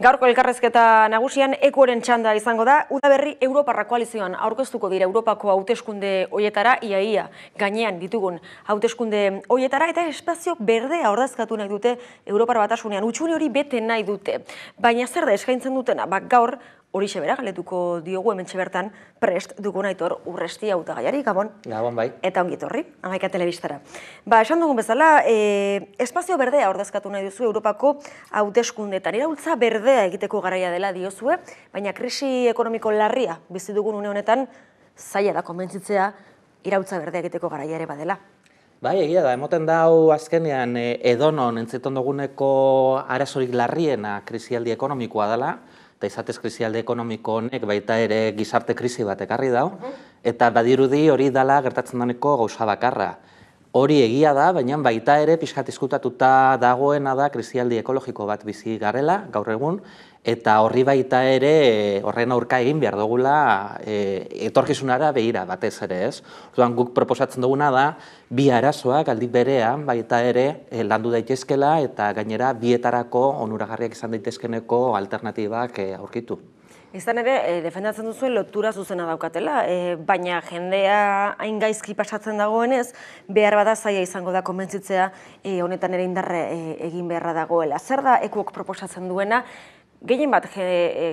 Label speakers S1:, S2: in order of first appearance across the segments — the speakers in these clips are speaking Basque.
S1: Gaurko elkarrezketa nagusian ekoren txanda izango da Udaberri Europarra koalizioan aurkeztuko dira Europako hauteskunde hoietara iaia gainean ditugun hauteskunde hoietara eta espazio berdea aurrezkatu nahi dute Europar batasunean utxune hori bete nahi dute baina zer da eskaintzen dutena ba gaur hori xebera, galetuko diogu hemen bertan prest dugu naitor urresti hau gaiari, Gabon. Gabon, bai. Eta ongi etorri, amaika telebistara. Ba, esan dugun bezala, e, espazio berdea ordezkatu nahi duzu Europako hauteskundetan. Iraultza berdea egiteko garaia dela diozue, baina krisi ekonomiko larria bizi dugun une honetan, zaila da konbentzitzea irautza berdea egiteko garaia ere badela.
S2: Bai, egia da, emoten da hau azkenean eh, edonon entzeton duguneko arazorik larriena krisialdi ekonomikoa dela, eta izatez krisi alde ekonomiko honek baita ere gizarte krisi bat ekarri dau, mhm. eta badirudi hori dala gertatzen daneko gauza bakarra hori egia da, baina baita ere pixkat izkutatuta dagoena da krizialdi ekologiko bat bizi garela, gaur egun, eta horri baita ere eh, horren aurka egin behar dugula e, etorkizunara behira batez ere ez. Zuan, guk proposatzen duguna da, bi arazoak aldi berean baita ere eh, landu daitezkela eta gainera bietarako onuragarriak izan daitezkeneko alternatibak aurkitu.
S1: Izan ere, eh, defendatzen duzuen lotura zuzena daukatela, eh, baina jendea hain gaizki pasatzen dagoenez, behar bada zaia izango da konbentzitzea e, honetan ere indarre egin beharra dagoela. Zer da ekuok proposatzen duena, gehien bat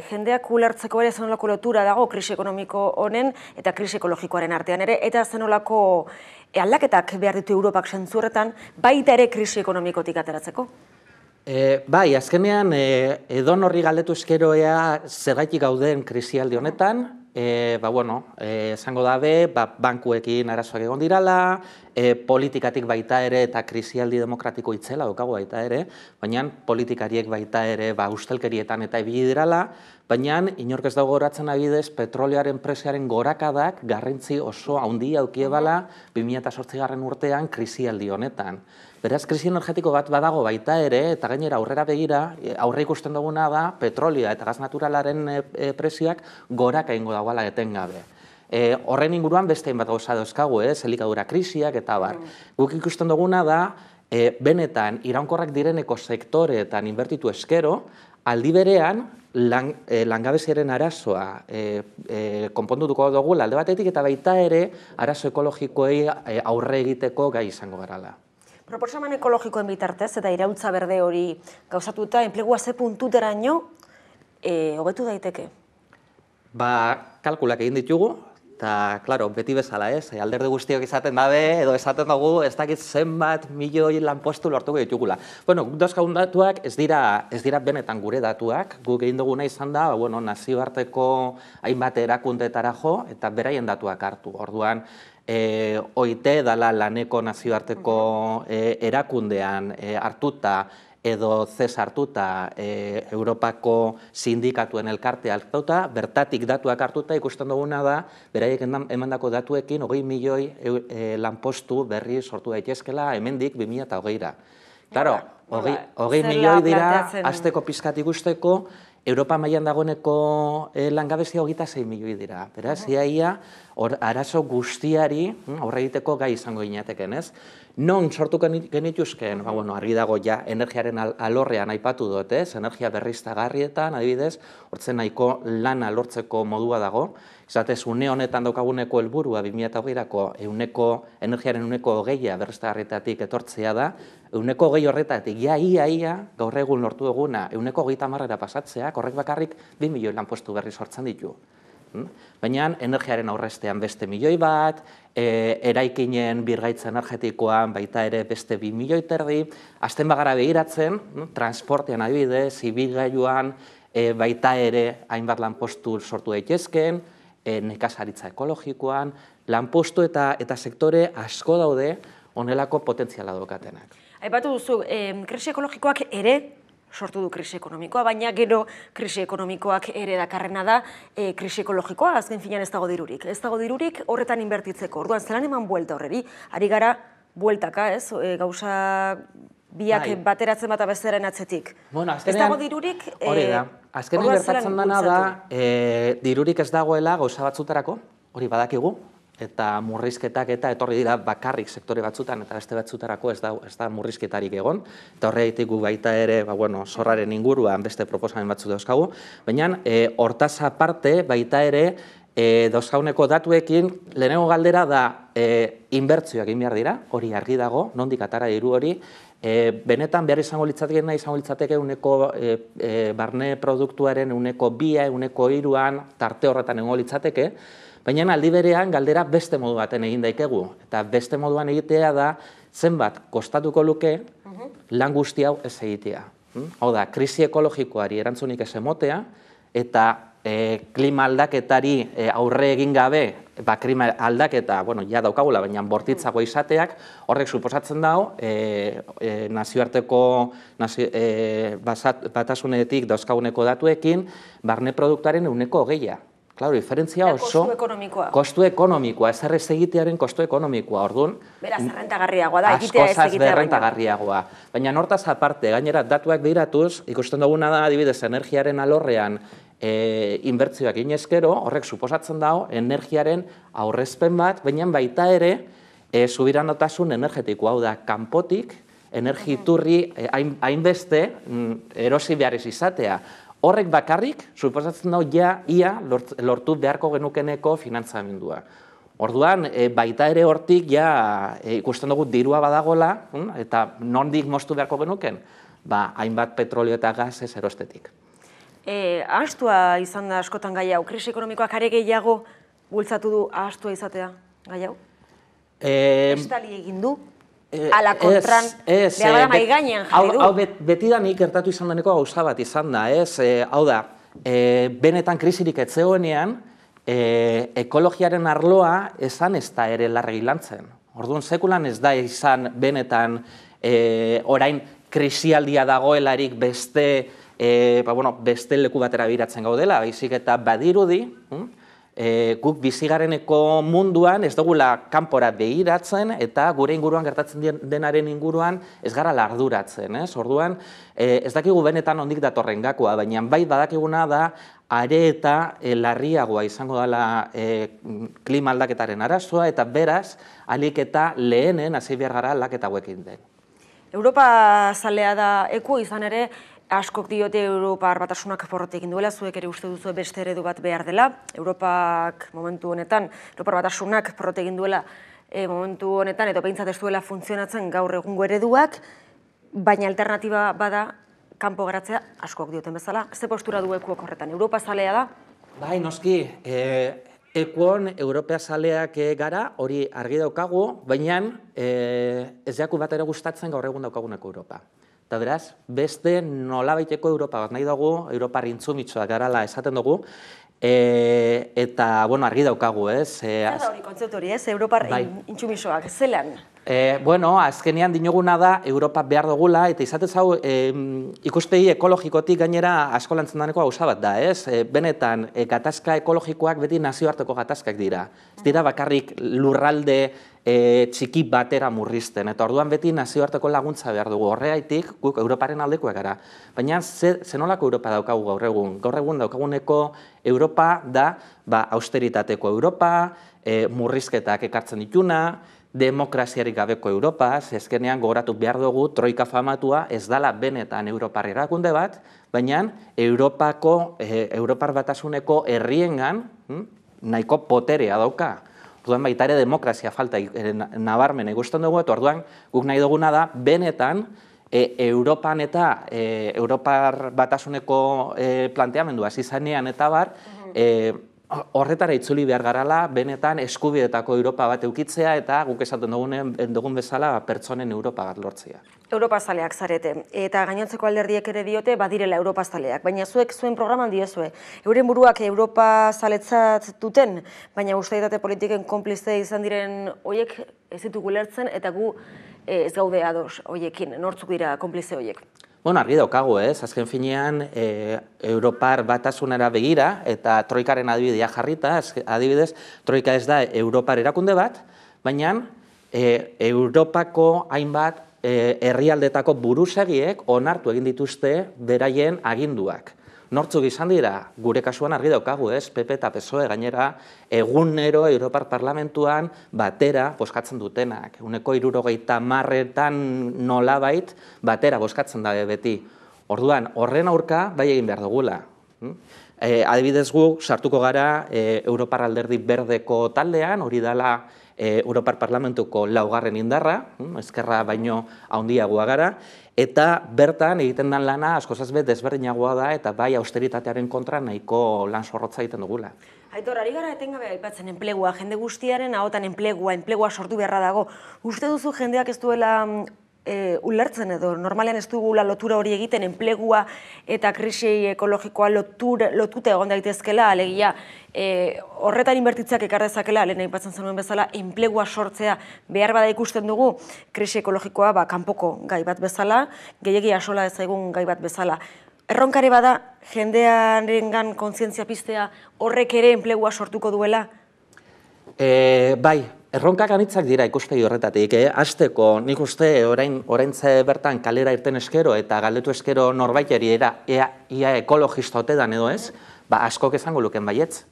S1: jendeak ulertzeko ere zenolako lotura dago krisi ekonomiko honen eta krisi ekologikoaren artean ere, eta zenolako e, aldaketak behar ditu Europak zentzuretan baita ere krisi ekonomikotik ateratzeko?
S2: E, bai, azkenean e, eh, horri norri galdetu eskeroea zergaitik gauden krisialdi honetan, e, ba, bueno, esango dabe, ba, bankuekin arazoak egon dirala, e, politikatik baita ere eta krisialdi demokratiko itzela dukago baita ere, baina politikariek baita ere ba, ustelkerietan eta ibili dirala, baina inork ez dago horatzen abidez petrolearen presiaren gorakadak garrantzi oso handia aukiebala 2008 mhm. garren urtean krisialdi honetan. Beraz, krisi energetiko bat badago baita ere, eta gainera aurrera begira, e, aurre ikusten duguna da, petrolia eta gaz naturalaren e, e, presiak gorak egingo dagoela etengabe. E, horren inguruan beste bat gauza dauzkagu, ez, krisiak eta bar. Mm. Guk ikusten duguna da, benetan iraunkorrak direneko sektoreetan inbertitu eskero, aldi berean lang, langabeziaren arazoa e, konponduduko dugu alde batetik eta baita ere arazo ekologikoei aurre egiteko gai izango garala.
S1: Proposamen ekologikoen bitartez eta irautza berde hori gauzatuta, enplegua ze puntutera nio, e, eh, hobetu daiteke?
S2: Ba, kalkulak egin ditugu, eta, klaro, beti bezala ez, e, alderde guztiak izaten dabe, edo esaten dugu, ez dakit zenbat milioi postu lortuko ditugula. Bueno, dauzkagun datuak ez dira, ez dira benetan gure datuak, gu egin duguna izan da, bueno, nazioarteko hainbat erakundetara jo, eta beraien datuak hartu. Orduan, Eh, oite dala laneko nazioarteko eh, erakundean eh, hartuta edo zez hartuta Europako sindikatuen elkarte hartuta, bertatik datuak hartuta ikusten duguna da, beraiek emandako datuekin, hogei milioi lanpostu berri sortu daitezkela, emendik 2008a. Klaro, hogei milioi dira, azteko pizkatik ikusteko, Europa mailan dagoeneko eh, langabezia hogeita zei milioi dira. Beraz, uh -huh. arazo guztiari horre hm, egiteko gai izango inateken, ez? Non sortu genituzken, ba, bueno, argi dago ja, energiaren alorrean aipatu dute, ez? Energia berriztagarrietan, adibidez, hortzen nahiko lana lortzeko modua dago, Zatez, une honetan daukaguneko helburua 2008-erako euneko, energiaren uneko hogeia berreztarretatik etortzea da, euneko hogei horretatik, ia, ia, ia, gaur egun lortu eguna, euneko hogei tamarrera pasatzea, horrek bakarrik 2 milioi lanpostu berri sortzen ditu. Hmm? Baina energiaren aurrestean beste milioi bat, e, eraikinen birgaitza energetikoan baita ere beste 2 milioi terdi, azten bagara behiratzen, hmm, transportean adibidez, ibigailuan, e, baita ere hainbat lanpostu sortu daitezkeen, Eh, nekazaritza ekologikoan, lanpostu eta eta sektore asko daude onelako potentziala dokatenak.
S1: Aipatu duzu, krisi ekologikoak ere sortu du krisi ekonomikoa, baina gero krisi ekonomikoak ere dakarrena da e, krisi ekologikoa, azken finean ez dago dirurik. Ez dago dirurik horretan inbertitzeko. Orduan, zelan eman buelta horreri ari gara bueltaka, ez, e, gauza biak bai. bateratzen bat abesteren atzetik. Bueno, ez dago dirurik... Hori da,
S2: eh, azkenean bertatzen dana da, e, dirurik ez dagoela gauza batzutarako, hori badakigu, eta murrizketak eta etorri dira bakarrik sektore batzutan eta beste batzutarako ez da, ez da murrizketarik egon. Eta horreitik baita ere, ba, bueno, zorraren inguruan beste proposamen batzu dauzkagu. Baina, e, hortaz aparte, baita ere, e, dauzkauneko datuekin, lehenengo galdera da, e, inbertzioak egin behar dira, hori argi dago, nondik atara diru hori, E, benetan behar izango litzatekeena izango litzateke uneko e, e, barne produktuaren uneko bia, uneko iruan, tarte horretan egongo litzateke, baina aldi berean galdera beste modu baten egin daikegu. Eta beste moduan egitea da zenbat kostatuko luke mhm. lan guzti hau ez egitea. Hau da, krisi ekologikoari erantzunik ez emotea, eta e, klima aldaketari e, aurre egin gabe, ba, klima aldaketa, bueno, ja daukagula, baina bortitzago izateak, horrek suposatzen dago, e, e, nazioarteko e, batasunetik dauzkaguneko datuekin, barne produktuaren euneko hogeia. Klaro, diferentzia oso... Kostu ekonomikoa. Kostu ekonomikoa, ez egitearen kostu ekonomikoa. Orduan... Beraz,
S1: errentagarriagoa da, egitea ez egitea baina.
S2: errentagarriagoa. Baina nortaz aparte, gainera datuak diratuz, ikusten duguna da, adibidez, energiaren alorrean, e, inbertzioak ineskero, horrek suposatzen dago, energiaren aurrezpen bat, baina baita ere, e, subiranotasun energetiko hau da, kanpotik, energiturri e, hainbeste hain mm, erosi behar izatea. Horrek bakarrik, suposatzen dago, ja, ia, lortu beharko genukeneko finantzamendua. Orduan, e, baita ere hortik, ja, e, ikusten dugu dirua badagola, mm, eta nondik moztu beharko genuken? Ba, hainbat petrolio eta gaz ez erostetik.
S1: E, ahastua izan da askotan gai hau, krisi ekonomikoak are gehiago bultzatu du ahastua izatea gai hau?
S2: Estali egin du? E, ala kontran, behar da eh, mai gainean du? Hau beti da nik ertatu izan daneko gauza bat izan da, ez? E, hau da, benetan krisirik etzeoenean, ekologiaren arloa esan ez da ere larregi lantzen. Orduan, sekulan ez da izan benetan orain krisialdia dagoelarik beste e, ba, bueno, beste leku batera biratzen gaudela, baizik eta badirudi, hm, e, guk bizigareneko munduan ez dugula kanpora beiratzen eta gure inguruan gertatzen denaren inguruan ez gara larduratzen. Ez? Orduan e, ez dakigu benetan ondik datorren gakoa, baina bai badakiguna da are eta e, larriagoa izango dela e, klima aldaketaren arazoa eta beraz alik eta lehenen hasi behar gara aldaketa hauekin den.
S1: Europa zalea da eku izan ere, askok diote Europa batasunak porrote egin duela, zuek ere uste duzu beste eredu bat behar dela, Europak momentu honetan, Europa batasunak porrote egin duela e, momentu honetan, edo behintzat ez duela funtzionatzen gaur egungo ereduak, baina alternatiba bada, kanpo geratzea askok dioten bezala. Ze postura du ekuak horretan, Europa zalea da?
S2: Bai, noski, e, eh, ekuon Europa zaleak eh, gara, hori argi daukagu, baina e, ez jaku bat ere gustatzen gaur egun Europa. Eta beraz, beste nola Europa bat nahi dugu, Europar rintzu mitzua garala esaten dugu, E, eta, bueno, argi daukagu, ez? Ez
S1: da hori kontzeut hori, ez? Europar bai. zelan?
S2: E, bueno, azkenean dinoguna da Europa behar dugula, eta izatez hau e, ekologikotik gainera asko lantzen daneko hau bat da, ez? E, benetan, e, gatazka ekologikoak beti nazioarteko gatazkak dira. Ez dira bakarrik lurralde txiki batera murrizten, eta orduan beti nazioarteko laguntza behar dugu. haitik guk Europaren aldekoak gara. Baina, ze, zenolako Europa daukagu gaur egun? Gaur egun daukaguneko Europa da, ba, austeritateko Europa, e, murrizketak ekartzen dituna, demokraziarik gabeko Europaz, ezkenean gogoratu behar dugu troika famatua ez dala benetan Europar erakunde bat, baina Europako, e, Europar batasuneko herriengan hm, nahiko poterea dauka. Orduan baita ere demokrazia falta e, eh, nabarmen egusten dugu, eta orduan guk nahi duguna da benetan e, Europan eta Europar batasuneko e, planteamendua izanean eta bar, mhm horretara itzuli behar garala, benetan eskubietako Europa bat eukitzea eta guk esaten dugun bezala pertsonen Europa bat lortzea.
S1: Europa zaleak zarete, eta gainontzeko alderdiek ere diote badirela Europa zaleak, baina zuek zuen programan diozue. Euren buruak Europa zaletzat duten, baina usteitate politiken konplizte izan diren hoiek ez ditugu lertzen eta gu eh, ez gaude ados hoiekin, nortzuk dira konplize hoiek.
S2: Bueno, argi daukagu ez, azken finean e, Europar batasunera begira eta Troikaren adibidea jarrita, adibidez, Troika ez da Europar erakunde bat, baina e, Europako hainbat eh, herrialdetako e, buruzagiek onartu egin dituzte beraien aginduak nortzuk izan dira, gure kasuan argi daukagu, ez, PP eta PSOE gainera, egunero Europar Parlamentuan batera boskatzen dutenak, eguneko irurogeita marretan nola bait, batera boskatzen dabe beti. Orduan, horren aurka, bai egin behar dugula. Hmm? Eh, adibidez gu, sartuko gara, eh, Europar alderdi berdeko taldean, hori dala e, Europar Parlamentuko laugarren indarra, hm, eskerra baino handiagoa gara, eta bertan egiten den lana askozaz bet desberdinagoa da eta bai austeritatearen kontra nahiko lan sorrotza egiten dugula.
S1: Aitor, ari gara etengabe aipatzen enplegua, jende guztiaren ahotan enplegua, enplegua sortu beharra dago. Uste duzu jendeak ez duela hm, e, ulertzen edo normalean ez dugula lotura hori egiten enplegua eta krisi ekologikoa lotur, lotute egon daitezkela alegia e, horretan invertitzak ekar dezakela lehen aipatzen zenuen bezala enplegua sortzea behar bada ikusten dugu krisi ekologikoa ba kanpoko gai bat bezala gehiegi asola dezagun gai bat bezala Erronkare bada, jendearengan kontzientzia piztea horrek ere enplegua sortuko duela?
S2: E, bai, Erronka ganitzak dira ikuspegi horretatik, eh? Azteko, nik uste orain, orain ze bertan kalera irten eskero eta galdetu eskero norbaiteri era ea, ea ekologista edo ez, ba askok esango luken baietz.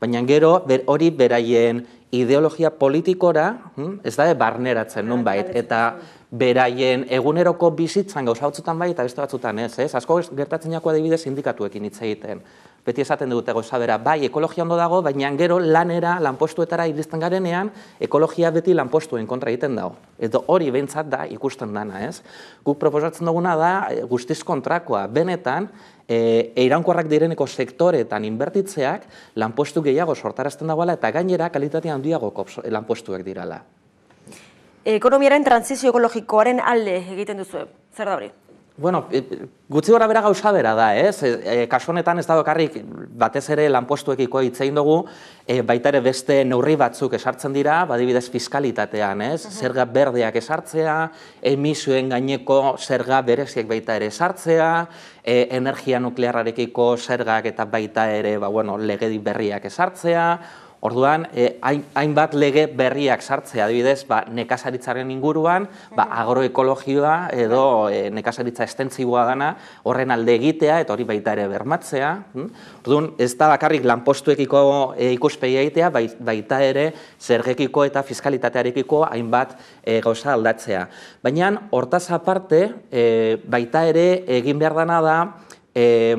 S2: Baina gero hori beraien ideologia politikora hm? ez da barneratzen nun bait, eta beraien eguneroko bizitzan gauzautzutan bai eta beste batzutan ez, ez? Asko gertatzen jakoa adibidez sindikatuekin hitz egiten beti esaten dugu eta bai ekologia ondo dago, baina gero lanera, lanpostuetara iristen garenean, ekologia beti lanpostuen kontra egiten dago. Edo hori behintzat da ikusten dana, ez? Guk proposatzen duguna da eh, guztiz kontrakoa, benetan, e, direneko sektoretan inbertitzeak lanpostu gehiago sortarazten dagoela eta gainera kalitatea handiago lanpostuak dirala.
S1: Ekonomiaren transizio ekologikoaren alde egiten duzu, zer da hori?
S2: Bueno, eh, gutzi gora bera gauza bera da, ez? Eh, eh, Kaso honetan ez da okarrik batez ere lanpostuekiko itzein dugu, baita ere beste neurri batzuk esartzen dira, badibidez fiskalitatean, ez? Zerga berdeak esartzea, emisioen gaineko zerga bereziek baita ere esartzea, energia nuklearrarekiko zergak eta baita ere, ba, bueno, legedi berriak esartzea, Orduan, eh, hainbat lege berriak sartzea, adibidez, ba, nekazaritzaren inguruan, ba, mhm. agroekologia edo bai. eh, nekazaritza estentziboa dana horren alde egitea eta hori baita ere bermatzea. Hm? Orduan, ez da bakarrik lanpostuekiko eh, ikuspegi egitea, bai, baita ere zergekiko eta fiskalitatearekiko hainbat eh, gauza aldatzea. Baina, hortaz aparte, eh, baita ere egin behar dana da, eh,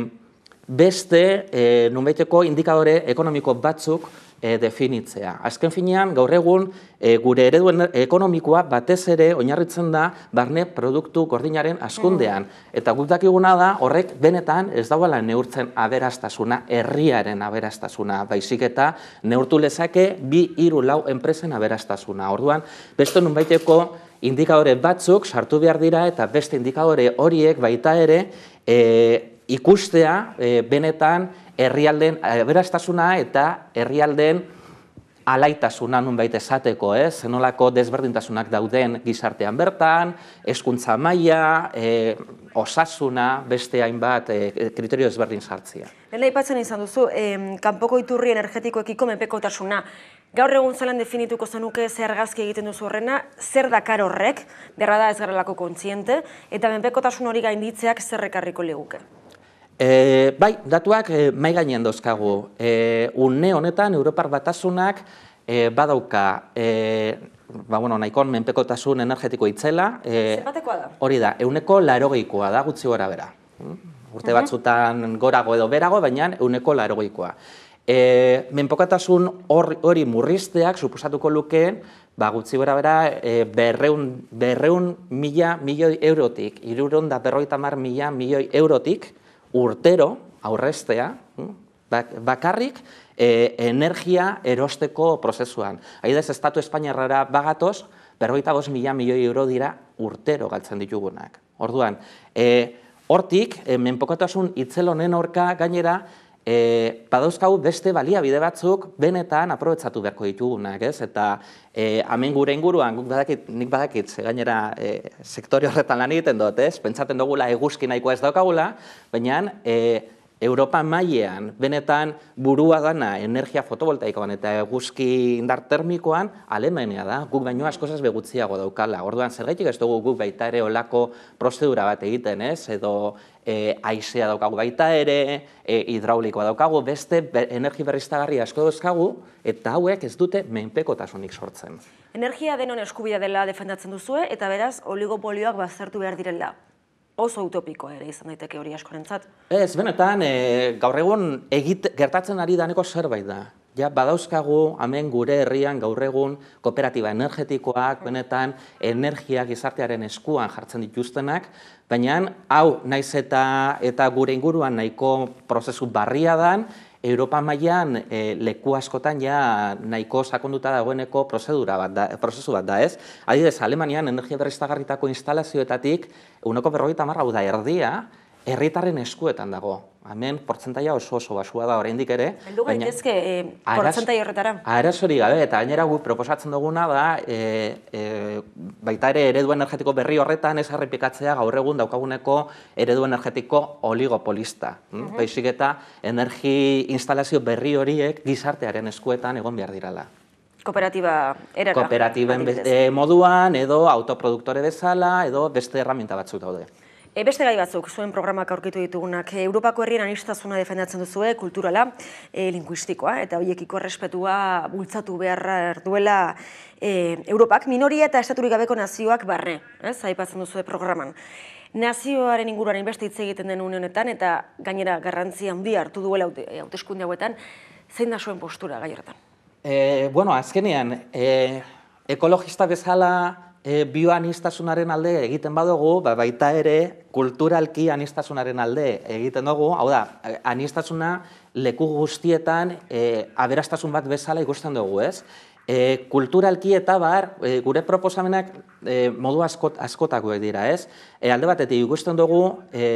S2: beste, e, eh, baiteko indikadore ekonomiko batzuk, e, definitzea. Azken finean, gaur egun, eh, gure ereduen ekonomikoa batez ere oinarritzen da barne produktu gordinaren askundean. Mm. Eta gultak iguna da, horrek benetan ez dauela neurtzen aberastasuna, herriaren aberastasuna, baizik eta neurtu lezake bi iru lau enpresen aberastasuna. Orduan, beste nun baiteko, indikadore batzuk sartu behar dira eta beste indikadore horiek baita ere e, ikustea e, benetan herrialden aberastasuna eta herrialden alaitasuna nunbait bait esateko, eh? Zenolako desberdintasunak dauden gizartean bertan, eskuntza maila, e, osasuna, beste hainbat e, kriterio desberdin sartzia.
S1: Ben aipatzen izan duzu, e, kanpoko iturri energetikoekiko menpekotasuna. Gaur egun zelan definituko zenuke ze gazki egiten duzu horrena, zer dakar horrek, berra da ez kontziente eta menpekotasun hori gainditzeak zer ekarriko liguke.
S2: E, bai, datuak e, eh, mai gainean dauzkagu. E, une honetan, Europar batasunak e, badauka e, ba, bueno, naikon menpekotasun energetiko itzela. E, Zerbatekoa da? Hori da, euneko larogeikoa da gutxi gora bera. Hmm? Urte batzutan gorago edo berago, baina euneko larogeikoa. E, menpekotasun hori murrizteak suposatuko lukeen, ba, gutzi gora bera, e, berreun, berreun mila milioi eurotik, irureun da berroita mar mila milioi eurotik, urtero aurrestea, mm, ba, bakarrik eh, energia erosteko prozesuan. Haidez, Estatu Espainiarrara bagatoz, berroita mila milioi euro dira urtero galtzen ditugunak. Orduan, e, hortik, e, eh, itzelonen orka gainera, e, badauzkagu beste baliabide batzuk benetan aprobetzatu beharko ditugunak, ez? Eta e, amen gure inguruan, guk badakit, nik badakit, gainera e, horretan lan egiten dut, ez? Pentsaten dugula eguzki nahikoa ez daukagula, baina e, Europa mailean benetan burua dana energia fotovoltaikoan eta eguzki indar termikoan Alemania da, guk baino askozaz begutziago daukala. Orduan zergaitik ez dugu guk baita ere olako prozedura bat egiten, ez? Edo e, aizea daukagu baita ere, e, hidraulikoa daukagu, beste energi energia berriztagarri asko dauzkagu eta hauek ez dute menpekotasunik sortzen.
S1: Energia denon eskubia dela defendatzen duzue eta beraz oligopolioak bazertu behar direla oso utopikoa ere izan daiteke hori askorentzat.
S2: Ez, benetan, eh, gaur egun egit, gertatzen ari daneko zerbait da. Ja, badauzkagu, hemen gure herrian gaur egun kooperatiba energetikoak, benetan, energia gizartearen eskuan jartzen dituztenak, baina, hau, naiz eta eta gure inguruan nahiko prozesu barria dan, Europa mailan e, leku askotan ja nahiko sakonduta dagoeneko prozedura bat da, prozesu bat da, ez? Adibidez, Alemanian energia berriztagarritako instalazioetatik uneko berrogeita da erdia, herritarren eskuetan dago. Hemen portzentaila oso oso basua da oraindik ere. Heldu gaitezke
S1: eh, portzentai horretara.
S2: Arazori gabe, eta gainera guk proposatzen duguna da, e, e, baita ere eredu energetiko berri horretan ez errepikatzea gaur egun daukaguneko eredu energetiko oligopolista. Mm mhm. eta energi instalazio berri horiek gizartearen eskuetan egon behar dirala
S1: kooperatiba erara. Kooperatiben eh,
S2: moduan, edo autoproduktore bezala, edo beste herramienta batzuk daude.
S1: Eh, beste gai batzuk, zuen programak aurkitu ditugunak, eh, Europako herrien anistazuna defendatzen duzue, kulturala, e, linguistikoa, eta horiekiko errespetua bultzatu beharra duela Europak, minoria eta estaturik gabeko nazioak barne, zaipatzen aipatzen duzue programan. Nazioaren inguruan beste hitz egiten den unionetan, eta gainera garrantzia handi hartu duela hauteskunde hauetan, zein da zuen postura gai horretan?
S2: E, bueno, azkenean, e, ekologista bezala, e, alde egiten badugu, ba, baita ere kulturalki anistasunaren alde egiten dugu, hau da, anistasuna leku guztietan e, aberastasun bat bezala ikusten dugu, ez? E, kulturalki eta bar, e, gure proposamenak e, modu askot, askotako dira, ez? E, alde batetik ikusten dugu, e,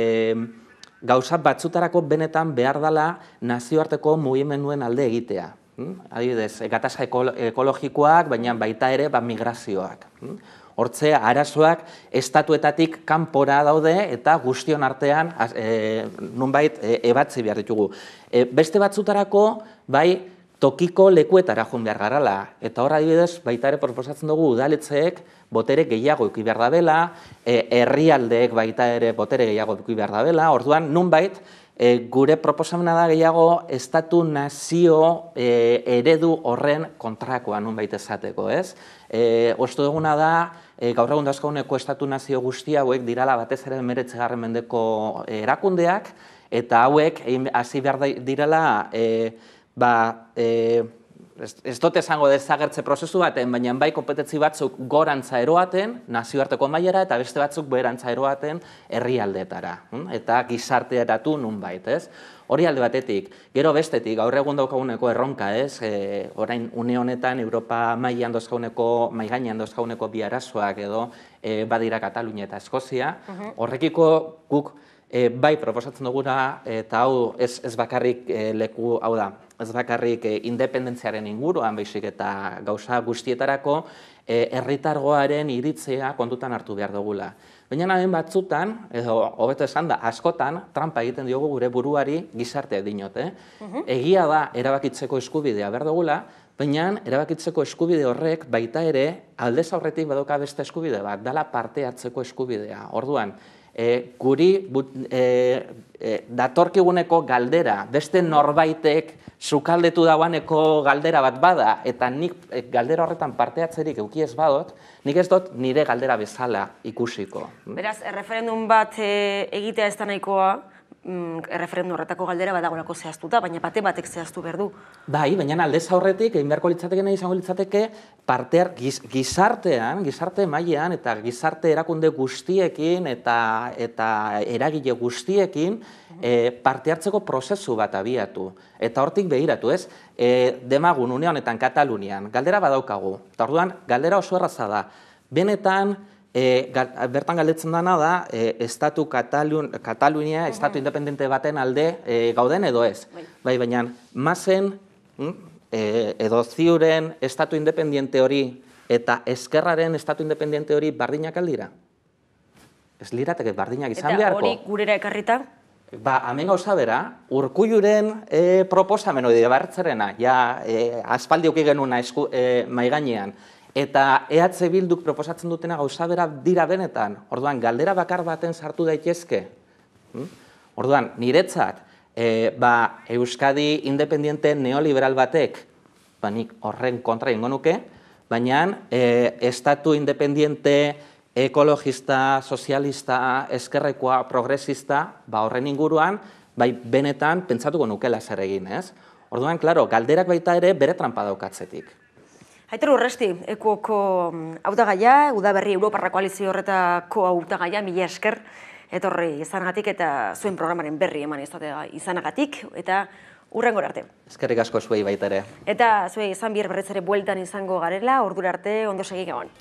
S2: batzutarako benetan behar dela nazioarteko mugimenduen alde egitea. Hm? Adibidez, gataza ekologikoak, baina baita ere ba, migrazioak. Hm? Hortze, arazoak estatuetatik kanpora daude eta guztion artean e, eh, nunbait e, eh, ebatzi behar ditugu. Eh, beste batzutarako, bai, tokiko lekuetara joan behar garala. Eta horra adibidez, baita ere proposatzen dugu udaletzeek botere gehiago eki behar da bela, herrialdeek baita ere botere gehiago eki behar da bela, orduan nunbait Eh, gure proposamena da gehiago estatu nazio e, eredu horren kontrakoa nun baita esateko, ez? E, duguna da, e, gaur egun dauzkaguneko estatu nazio guztia hauek dirala batez ere meretze mendeko erakundeak, eta hauek hasi behar direla e, ba, e, ez, dote esango dezagertze prozesu baten, baina bai kompetentzi batzuk gorantza eroaten, nazioarteko mailara eta beste batzuk berantza eroaten herrialdetara, hm? eta gizarteratu nun bait, ez? Hori alde batetik, gero bestetik, gaur egun daukaguneko erronka, ez? E, orain, une honetan, Europa mailan dozkauneko, maigainan dozkauneko bi arazoak edo, e, badira Katalunia eta Eskozia, mhm. horrekiko guk e, bai proposatzen duguna e, eta hau ez, ez bakarrik e, leku hau da, ez bakarrik e, independentziaren inguruan baizik eta gauza guztietarako e, erritargoaren iritzea kontutan hartu behar dugula. Baina hemen batzutan, edo hobeto esan da, askotan, trampa egiten diogu gure buruari gizarte dinot, eh? Mhm. Egia da, erabakitzeko eskubidea behar dugula, baina erabakitzeko eskubide horrek baita ere, aldez aurretik badoka beste eskubide bat, dala parte hartzeko eskubidea. Orduan, e, guri but, e, e, datorkiguneko galdera, beste norbaitek sukaldetu dagoaneko galdera bat bada, eta nik e, galdera horretan parteatzerik euki ez badot, nik ez dut nire galdera bezala ikusiko. Beraz,
S1: erreferendum bat e, egitea ez da nahikoa, mm, referendu horretako galdera badagolako zehaztuta, baina bate batek zehaztu behar du.
S2: Bai, baina alde aurretik, egin beharko litzateke nahi izango litzateke, parte giz, gizartean, gizarte mailean eta gizarte erakunde guztiekin eta, eta eragile guztiekin mm parte hartzeko prozesu bat abiatu. Eta hortik behiratu ez, e, demagun unionetan, Katalunian, galdera badaukagu. Eta orduan, galdera oso erraza da. Benetan, E, bertan galdetzen dana da, e, Estatu Katalun, Katalunia, Estatu Independente baten alde e, gauden edo ez. Bai, bai baina, mazen, e, edo ziuren Estatu independente hori eta eskerraren Estatu independente hori bardinak aldira? Ez lirateke bardinak izan eta beharko. Eta hori
S1: gurera ekarrita?
S2: Ba, hamen gauza bera, urkuiuren e, proposamen hori debartzerena, ja, e, aspaldi uki genuna esku, e, maiganean, Eta EH Bilduk proposatzen dutena gauza bera dira benetan, orduan galdera bakar baten sartu daitezke. Hmm? Orduan, niretzat, e, ba, Euskadi independiente neoliberal batek, ba, nik horren kontra ingo nuke, baina e, estatu independiente ekologista, sozialista, eskerrekoa, progresista, ba, horren inguruan, bai benetan pentsatuko nukela zer egin, ez? Orduan, klaro, galderak baita ere bere trampa daukatzetik.
S1: Aiter urresti, ekuoko mm, autagaia, udaberri Europarra koalizio horretako autagaia, mila esker, etorri izanagatik eta zuen programaren berri eman izatea izanagatik, eta urren arte.
S2: Eskerrik asko zuei baita ere.
S1: Eta zuei izan bier berretzere bueltan izango garela, ordura arte, ondo segik egon.